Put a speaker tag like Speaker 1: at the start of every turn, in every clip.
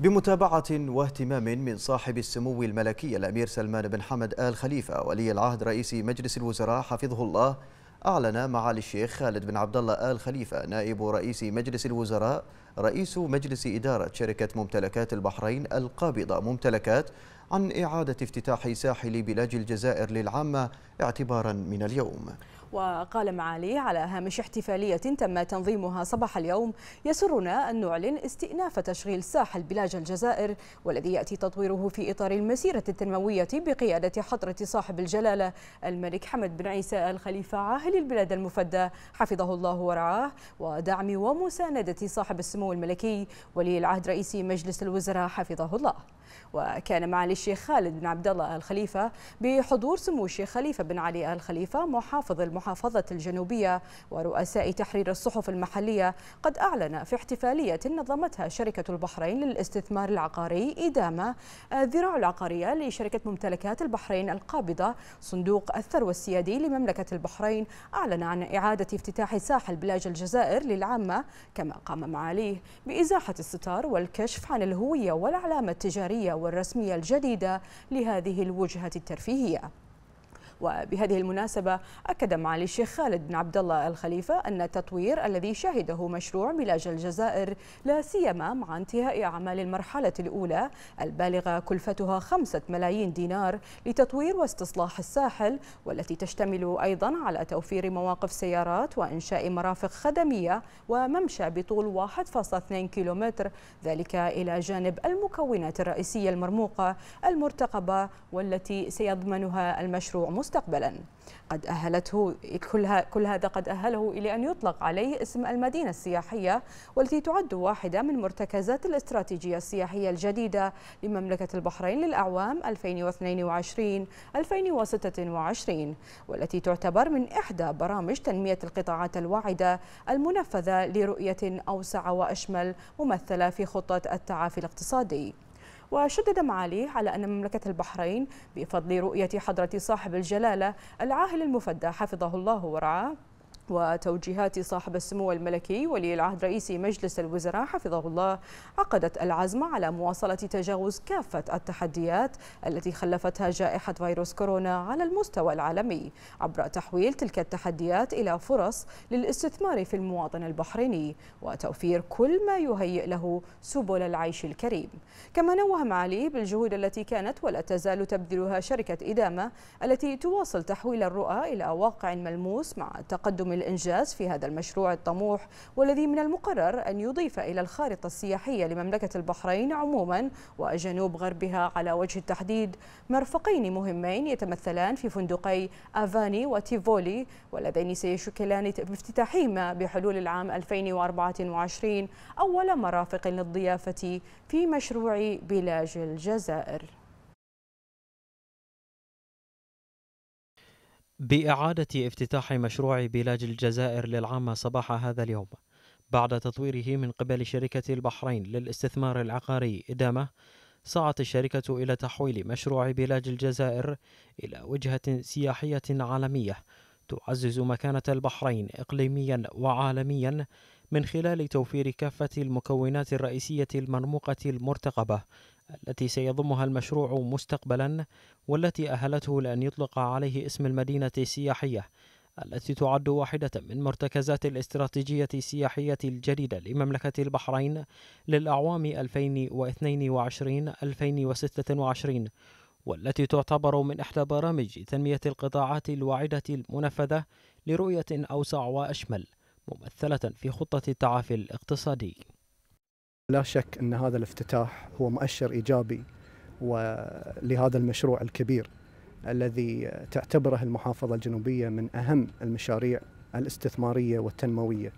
Speaker 1: بمتابعة واهتمام من صاحب السمو الملكي الأمير سلمان بن حمد آل خليفة ولي العهد رئيس مجلس الوزراء حفظه الله أعلن معالي الشيخ خالد بن عبد الله آل خليفة نائب رئيس مجلس الوزراء رئيس مجلس إدارة شركة ممتلكات البحرين القابضة ممتلكات عن إعادة افتتاح ساحل بلاج الجزائر للعامة اعتبارا من اليوم
Speaker 2: وقال معالي على هامش احتفالية تم تنظيمها صباح اليوم يسرنا أن نعلن استئناف تشغيل ساحل بلاج الجزائر والذي يأتي تطويره في إطار المسيرة التنموية بقيادة حضرة صاحب الجلالة الملك حمد بن عيسى الخليفة عاهل البلاد المفدى حفظه الله ورعاه ودعم ومساندة صاحب السمو الملكي ولي العهد رئيس مجلس الوزراء حفظه الله وكان معالي الشيخ خالد بن عبد الله الخليفة بحضور سمو الشيخ خليفة بن علي الخليفة محافظ المحافظ المحافظة الجنوبية ورؤساء تحرير الصحف المحلية قد أعلن في احتفالية نظمتها شركة البحرين للاستثمار العقاري إدامة الذراع العقارية لشركة ممتلكات البحرين القابضة صندوق الثروة السيادي لمملكة البحرين أعلن عن إعادة افتتاح ساحل بلاج الجزائر للعامة كما قام معاليه بإزاحة الستار والكشف عن الهوية والعلامة التجارية والرسمية الجديدة لهذه الوجهة الترفيهية وبهذه المناسبة أكد معالي الشيخ خالد بن عبد الله الخليفة أن التطوير الذي شهده مشروع ملاج الجزائر لا سيما مع انتهاء أعمال المرحلة الأولى البالغة كلفتها خمسة ملايين دينار لتطوير واستصلاح الساحل والتي تشتمل أيضا على توفير مواقف سيارات وإنشاء مرافق خدمية وممشى بطول 1.2 كيلومتر ذلك إلى جانب المكونات الرئيسية المرموقة المرتقبة والتي سيضمنها المشروع مستقبلا قد أهلته كل, كل هذا قد أهله إلى أن يطلق عليه اسم المدينة السياحية والتي تعد واحدة من مرتكزات الاستراتيجية السياحية الجديدة لمملكة البحرين للأعوام 2022-2026 والتي تعتبر من إحدى برامج تنمية القطاعات الواعدة المنفذة لرؤية أوسع وأشمل ممثلة في خطة التعافي الاقتصادي وشدد معاليه على أن مملكة البحرين بفضل رؤية حضرة صاحب الجلالة العاهل المفدى حفظه الله ورعاه وتوجيهات صاحب السمو الملكي ولي العهد رئيس مجلس الوزراء حفظه الله عقدت العزم على مواصلة تجاوز كافة التحديات التي خلفتها جائحة فيروس كورونا على المستوى العالمي عبر تحويل تلك التحديات إلى فرص للاستثمار في المواطن البحريني وتوفير كل ما يهيئ له سبل العيش الكريم كما نوه معالي بالجهود التي كانت ولا تزال تبذلها شركة إدامة التي تواصل تحويل الرؤى إلى واقع ملموس مع تقدم الإنجاز في هذا المشروع الطموح والذي من المقرر أن يضيف إلى الخارطة السياحية لمملكة البحرين عموما وجنوب غربها على وجه التحديد مرفقين مهمين يتمثلان في فندقي أفاني وتيفولي واللذين سيشكلان افتتاحهما بحلول العام 2024 أول مرافق للضيافة في مشروع بلاج الجزائر
Speaker 3: بإعادة افتتاح مشروع بلاج الجزائر للعامة صباح هذا اليوم بعد تطويره من قبل شركة البحرين للاستثمار العقاري إدامة سعت الشركة إلى تحويل مشروع بلاج الجزائر إلى وجهة سياحية عالمية تعزز مكانة البحرين إقليميا وعالميا من خلال توفير كافة المكونات الرئيسية المرموقة المرتقبة التي سيضمها المشروع مستقبلا والتي أهلته لأن يطلق عليه اسم المدينة السياحية التي تعد واحدة من مرتكزات الاستراتيجية السياحية الجديدة لمملكة البحرين للأعوام 2022-2026 والتي تعتبر من إحدى برامج تنمية القطاعات الواعدة المنفذة لرؤية أوسع وأشمل
Speaker 1: ممثلة في خطة التعافي الاقتصادي لا شك أن هذا الافتتاح هو مؤشر إيجابي ولهذا المشروع الكبير الذي تعتبره المحافظة الجنوبية من أهم المشاريع الاستثمارية والتنموية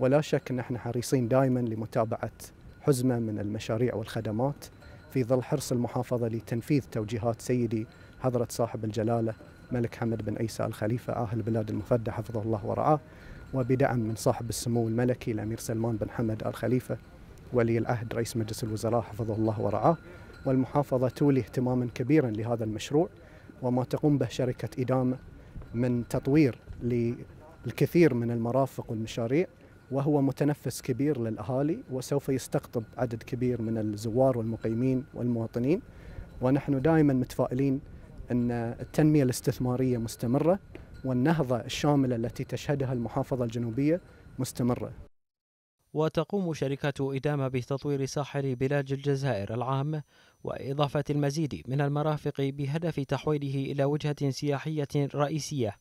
Speaker 1: ولا شك أن احنا حريصين دائما لمتابعة حزمة من المشاريع والخدمات في ظل حرص المحافظة لتنفيذ توجيهات سيدي حضرة صاحب الجلالة ملك حمد بن عيسى الخليفة آهل بلاد المفدى حفظه الله ورعاه وبدعم من صاحب السمو الملكي الأمير سلمان بن حمد الخليفة ولي العهد رئيس مجلس الوزراء حفظه الله ورعاه والمحافظة تولي اهتماما كبيرا لهذا المشروع وما تقوم به شركة إدامة من تطوير للكثير من المرافق والمشاريع وهو متنفس كبير للأهالي وسوف يستقطب عدد كبير من الزوار والمقيمين والمواطنين ونحن دائما متفائلين أن التنمية الاستثمارية مستمرة والنهضة الشاملة التي تشهدها المحافظة الجنوبية مستمرة
Speaker 3: وتقوم شركة إدامة بتطوير ساحل بلاج الجزائر العام وإضافة المزيد من المرافق بهدف تحويله إلى وجهة سياحية رئيسية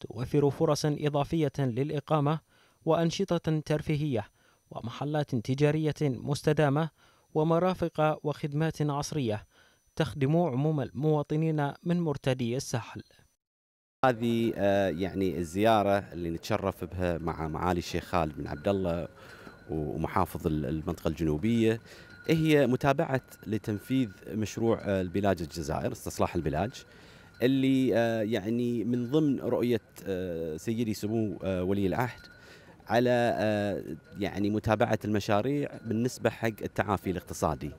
Speaker 3: توفر فرصا إضافية للإقامة وأنشطة ترفيهية ومحلات تجارية مستدامة ومرافق وخدمات عصرية تخدم عموم المواطنين من مرتدي الساحل
Speaker 4: هذه آه، يعني الزيارة اللي نتشرف بها مع معالي الشيخ خالد بن عبد الله ومحافظ المنطقة الجنوبية هي متابعة لتنفيذ مشروع آه، البلاج الجزائر استصلاح البلاج اللي آه، يعني من ضمن رؤية آه، سيدي سمو ولي العهد على يعني متابعة المشاريع بالنسبة حق التعافي الاقتصادي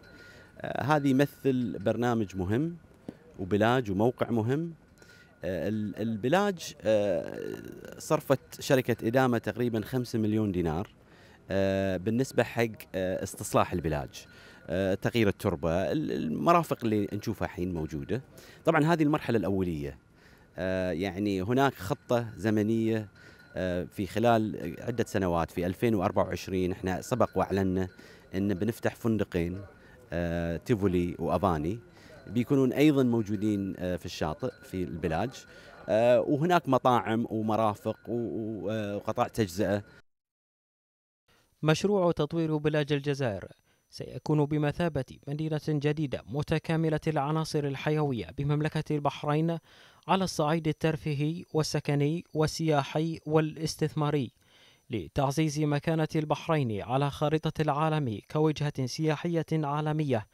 Speaker 4: هذه يمثل برنامج مهم وبلاج وموقع مهم البلاج صرفت شركة إدامة تقريبا 5 مليون دينار آه، بالنسبه حق آه، استصلاح البلاد آه، تغيير التربه المرافق اللي نشوفها الحين موجوده طبعا هذه المرحله الاوليه يعني هناك خطه زمنيه في خلال عده سنوات في 2024 احنا سبق واعلنا ان بنفتح فندقين تيفولي وافاني بيكونون ايضا موجودين في الشاطئ في البلاج وهناك مطاعم ومرافق وقطاع تجزئه
Speaker 3: مشروع تطوير بلاج الجزائر سيكون بمثابة مدينة جديدة متكاملة العناصر الحيوية بمملكة البحرين على الصعيد الترفيهي والسكني والسياحي والاستثماري لتعزيز مكانة البحرين على خارطة العالم كوجهة سياحية عالمية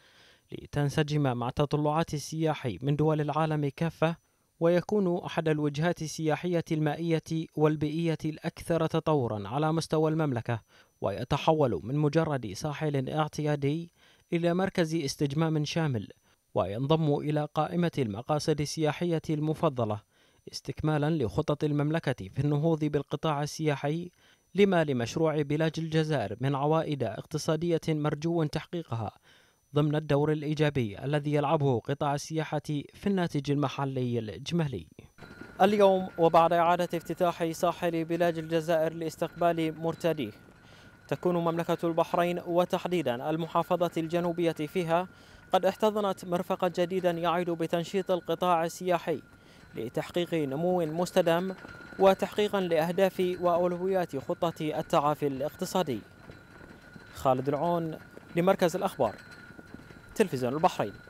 Speaker 3: لتنسجم مع تطلعات السياح من دول العالم كافة ويكون أحد الوجهات السياحية المائية والبيئية الأكثر تطورا على مستوى المملكة ويتحول من مجرد ساحل اعتيادي إلى مركز استجمام شامل وينضم إلى قائمة المقاصد السياحية المفضلة استكمالا لخطط المملكة في النهوض بالقطاع السياحي لما لمشروع بلاج الجزائر من عوائد اقتصادية مرجو تحقيقها ضمن الدور الإيجابي الذي يلعبه قطاع السياحة في الناتج المحلي الإجمالي اليوم وبعد إعادة افتتاح ساحل بلاج الجزائر لاستقبال مرتديه تكون مملكة البحرين وتحديدا المحافظة الجنوبية فيها قد احتضنت مرفقا جديدا يعد بتنشيط القطاع السياحي لتحقيق نمو مستدام وتحقيقا لأهداف وأولويات خطة التعافي الاقتصادي خالد العون لمركز الأخبار
Speaker 2: تلفزيون البحرين